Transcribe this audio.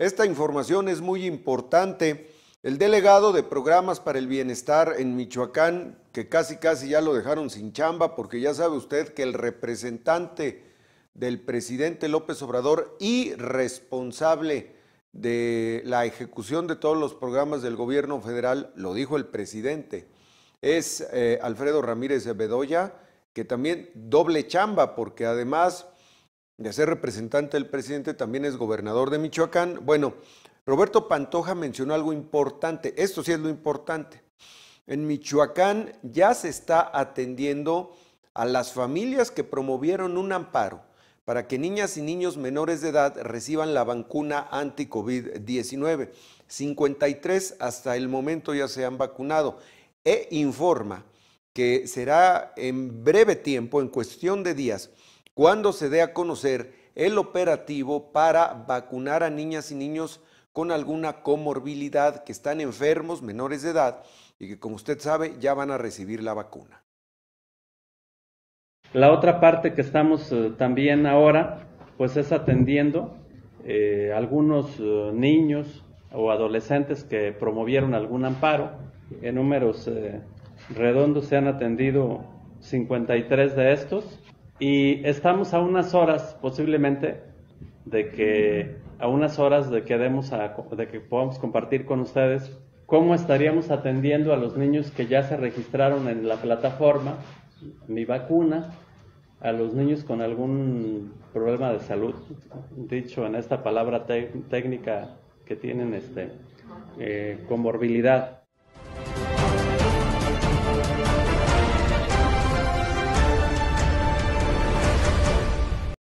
Esta información es muy importante. El delegado de programas para el bienestar en Michoacán, que casi casi ya lo dejaron sin chamba, porque ya sabe usted que el representante del presidente López Obrador y responsable de la ejecución de todos los programas del gobierno federal, lo dijo el presidente, es eh, Alfredo Ramírez Bedoya, que también doble chamba, porque además de ser representante del presidente, también es gobernador de Michoacán. Bueno, Roberto Pantoja mencionó algo importante, esto sí es lo importante. En Michoacán ya se está atendiendo a las familias que promovieron un amparo para que niñas y niños menores de edad reciban la vacuna anti-COVID-19. 53 hasta el momento ya se han vacunado e informa que será en breve tiempo, en cuestión de días, cuando se dé a conocer el operativo para vacunar a niñas y niños con alguna comorbilidad que están enfermos, menores de edad y que como usted sabe ya van a recibir la vacuna. La otra parte que estamos eh, también ahora pues es atendiendo eh, algunos eh, niños o adolescentes que promovieron algún amparo. En números eh, redondos se han atendido 53 de estos y estamos a unas horas, posiblemente, de que a unas horas de que, demos a, de que podamos compartir con ustedes cómo estaríamos atendiendo a los niños que ya se registraron en la plataforma, mi vacuna, a los niños con algún problema de salud, dicho en esta palabra técnica que tienen este, eh, comorbilidad.